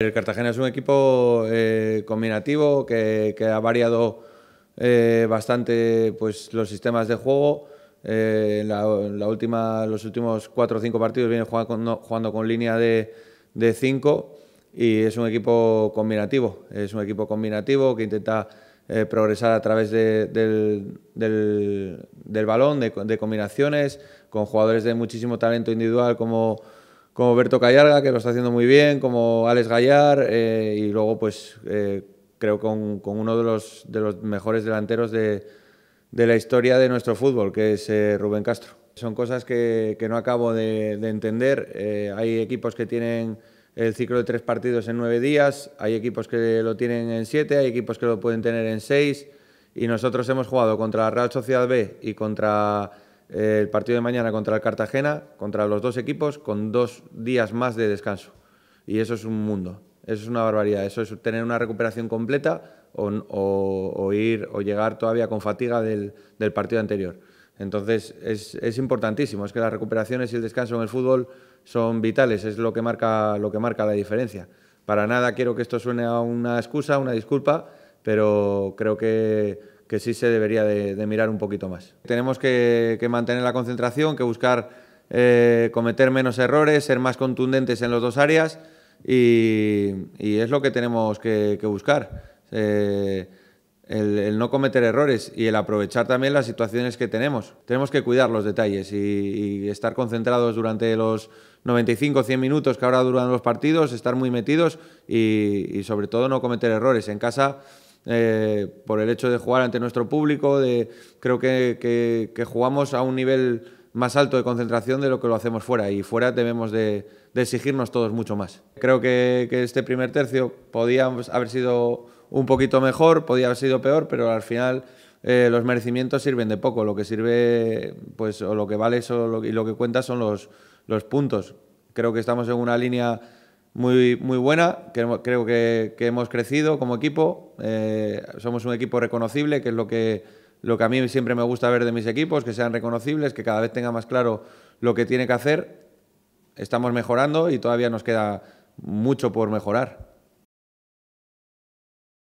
El Cartagena es un equipo eh, combinativo que, ha variado eh, bastante pues, los sistemas de juego. Eh, la, última, los últimos cuatro o cinco partidos viene jugando con, línea de, 5 cinco y es un equipo combinativo. Es un equipo combinativo que intenta eh, progresar a través del, balón, de, de combinaciones, con jugadores de muchísimo talento individual como como Berto Callarga, que lo está haciendo muy bien, como Alex Gallar, eh, y luego, pues, eh, creo con, uno de los, mejores delanteros de, la historia de nuestro fútbol, que es eh, Rubén Castro. Son cosas que, no acabo de entender. hay equipos que tienen el ciclo de tres partidos en nueve días, hay equipos que lo tienen en siete, hay equipos que lo pueden tener en seis, y nosotros hemos jugado contra la Real Sociedad B y contra el partido de mañana contra el Cartagena, contra los dos equipos, con dos días más de descanso. Y eso es un mundo, eso es una barbaridad, eso es tener una recuperación completa o, ir o llegar todavía con fatiga del, partido anterior. Entonces es, importantísimo, es que las recuperaciones y el descanso en el fútbol son vitales, es lo que marca, lo que marca la diferencia. Para nada quiero que esto suene a una excusa, una disculpa, pero creo que que sí se debería de, mirar un poquito más. Tenemos que, mantener la concentración, que buscar eh, cometer menos errores, ser más contundentes en las dos áreas y, es lo que tenemos que, buscar. Eh, el, no cometer errores y el aprovechar también las situaciones que tenemos. Tenemos que cuidar los detalles y, estar concentrados durante los 95-100 o minutos que ahora duran los partidos, estar muy metidos y, y sobre todo no cometer errores. En casa eh, por el hecho de jugar ante nuestro público, creo que, jugamos a un nivel más alto de concentración de lo que lo hacemos fuera y fuera debemos de, exigirnos todos mucho más. Creo que, este primer tercio podía haber sido un poquito mejor, podía haber sido peor, pero al final eh, los merecimientos sirven de poco. Lo que sirve, pues, o lo que vale eso, y lo que cuenta son los puntos. Creo que estamos en una línea muy, buena, creo que, hemos crecido como equipo, eh, somos un equipo reconocible, que es lo lo que a mí siempre me gusta ver de mis equipos, que sean reconocibles, que cada vez tenga más claro lo que tiene que hacer. Estamos mejorando y todavía nos queda mucho por mejorar.